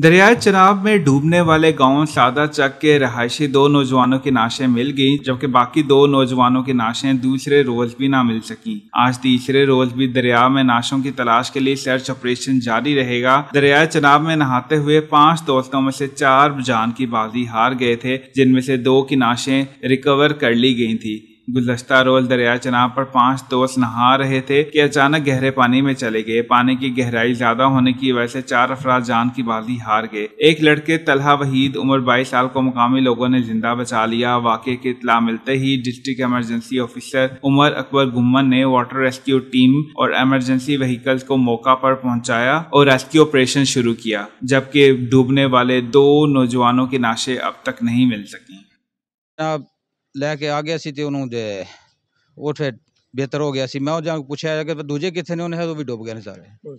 दरियाए चनाब में डूबने वाले गांव सादा चक के रहायशी दो नौजवानों की नाशें मिल गईं, जबकि बाकी दो नौजवानों की नाशें दूसरे रोज भी ना मिल सकी आज तीसरे रोज भी दरिया में नाशों की तलाश के लिए सर्च ऑपरेशन जारी रहेगा दरियाए चनाब में नहाते हुए पांच दोस्तों में से चार जान की बाजी हार गए थे जिनमें से दो की नाशें रिकवर कर ली गई थी गुलदस्ता रोल दरिया चनाब पर पांच दोस्त नहा रहे थे कि अचानक गहरे पानी में चले गए पानी की गहराई ज्यादा होने की वजह से चार अफराज जान की बाजी हार गए एक लड़के तलहा वहीद उम्र बाईस साल को मुकामी लोगों ने जिंदा बचा लिया वाकई की इतला मिलते ही district emergency officer Umar Akbar Gumman ने वाटर रेस्क्यू टीम और एमरजेंसी व्हीकल्स को मौका पर पहुंचाया और रेस्क्यू ऑपरेशन शुरू किया जबकि डूबने वाले दो नौजवानों के नाशे अब तक नहीं मिल सकी ਲੈ ਕੇ ਆ ਗਿਆ ਸੀ ਤੇ ਉਹਨੂੰ ਦੇ ਉਹ ਬਿਹਤਰ ਹੋ ਗਿਆ ਸੀ ਮੈਂ ਉਹ ਜਾ ਪੁੱਛਿਆ ਕਿ ਦੂਜੇ ਕਿੱਥੇ ਨੇ ਉਹਨੇ ਉਹ ਵੀ ਡੁੱਬ ਗਏ ਨੇ ਸਾਰੇ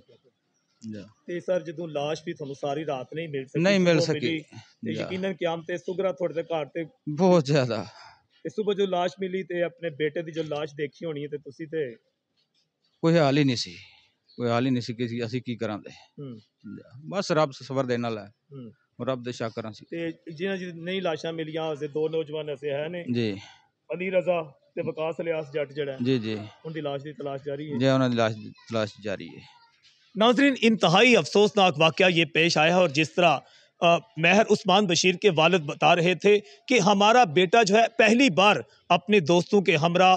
ਤੇ ਸਰ ਜਦੋਂ লাশ ਵੀ ਤੁਹਾਨੂੰ ਸਾਰੀ ਰਾਤ ਨਹੀਂ ਮਿਲ ਸਕੀ ਨਹੀਂ ਮਿਲ ਸਕੀ। ਤੇ ਜਾ। ਯਕੀਨਨ ਕਿਆਮਤ ਤੇ ਸੁਗਰਾ ਤੁਹਾਡੇ ਦੇ ਘਰ ਤੇ ਬਹੁਤ ਜ਼ਿਆਦਾ ਇਸ ਤੋਂ ਬਜੋ লাশ ਮਿਲੀ ਤੇ ਆਪਣੇ ਬੇਟੇ ਦੀ ਜੋ লাশ ਦੇਖੀ ਹੋਣੀ ਤੇ ਤੁਸੀਂ ਤੇ ਕੋਈ ਹਾਲ ਹੀ ਨਹੀਂ ਸੀ ਕੋਈ ਹਾਲ ਹੀ ਨਹੀਂ ਸੀ ਕਿ ਅਸੀਂ- ਕੀ ਕਰਾਂਦੇ ਹੂੰ ਬਸ ਰੱਬ ਸਬਰ ਦੇ ਨਾਲ ਹੈ ਹੂੰ रब ਦੇ ਸ਼ਾਕਰਾਂ सी ਤੇ ਜਿਨ੍ਹਾਂ ਦੀ ਨਹੀਂ ਲਾਸ਼ਾਂ ਮਿਲੀਆਂ ਉਸੇ ਦੋ ਨੌਜਵਾਨ ਅਸੇ ਹੈ ਨੇ ਜੀ ਅਲੀ ਰਜ਼ਾ ਤੇ ਵਿਕਾਸ ਲਿਆਸ ਜੱਟ ਜਿਹੜਾ ਜੀ ਜੀ ਉਹਨਾਂ दी ਲਾਸ਼ ਦੀ ਤਲਾਸ਼ ਜਾਰੀ ਹੈ ਜੀ ਉਹਨਾਂ ਦੀ ਲਾਸ਼ ਦੀ नाजरीन इंतहाई अफसोसनाक वाकया ये पेश आया और जिस तरह मेहर महर उस्मान बशीर के वालद बता रहे थे कि हमारा बेटा जो है पहली बार अपने दोस्तों के हमरा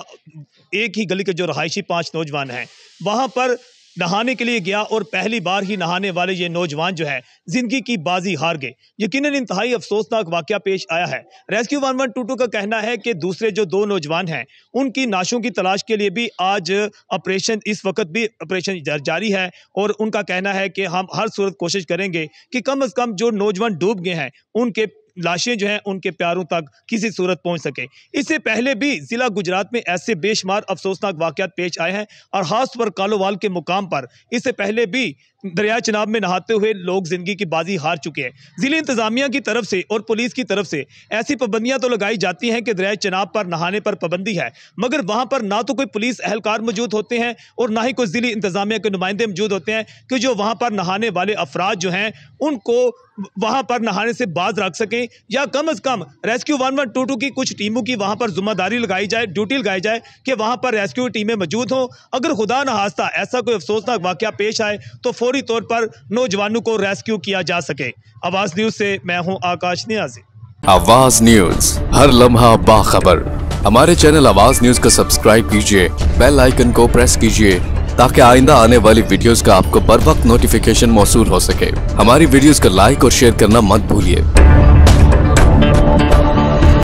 एक ही गली के जो रहायशी पांच नौजवान हैं वहाँ पर नहाने के लिए गया और पहली बार ही नहाने वाले ये नौजवान जो है जिंदगी की बाजी हार गए यकीन इंतहाई अफसोसनाक वाक्य पेश आया है rescue one one two two का कहना है कि दूसरे जो दो नौजवान हैं उनकी नाशों की तलाश के लिए भी आज ऑपरेशन इस वक्त भी ऑपरेशन जारी है और उनका कहना है कि हम हर सूरत कोशिश करेंगे कि कम अज कम जो नौजवान डूब गए हैं उनके लाशें जो हैं उनके प्यारों तक किसी सूरत पहुँच सके इससे पहले भी ज़िला गुजरात में ऐसे बेशुमार अफसोसनाक वाकत पेश आए हैं और ख़ासतौर कालोवाल के मुकाम पर इससे पहले भी दरिया चनाब में नहाते हुए लोग जिंदगी की बाजी हार चुके हैं जिले इंतजामिया की तरफ से और पुलिस की तरफ से ऐसी पाबंदियां तो लगाई जाती हैं कि दरिया चनाब पर नहाने पर पाबंदी है मगर वहां पर ना तो कोई पुलिस एहलकार मौजूद होते हैं और ना ही कोई जिली इंतजामिया के नुमाइंदे मौजूद होते हैं कि जो वहां पर नहाने वाले अफराद जो हैं उनको वहां पर नहाने से बाज रख सकें या कम अज़ कम rescue one one two two की कुछ टीमों की वहाँ पर जिम्मेदारी लगाई जाए ड्यूटी लगाई जाए कि वहाँ पर रेस्क्यू टीमें मौजूद हों अगर खुदा न ऐसा कोई अफसोसनाक वाक़ पेश आए तो फौरी तौर पर नौजवानों को रेस्क्यू किया जा सके आवाज़ न्यूज़ से मैं हूँ आकाश न्याजी आवाज़ न्यूज़ हर लम्हा बाखबर हमारे चैनल आवाज़ न्यूज़ को सब्सक्राइब कीजिए बेल आइकन को प्रेस कीजिए ताकि आइंदा आने वाली वीडियोस का आपको बर वक्त नोटिफिकेशन मौसू हो सके हमारी वीडियोस को लाइक और शेयर करना मत भूलिए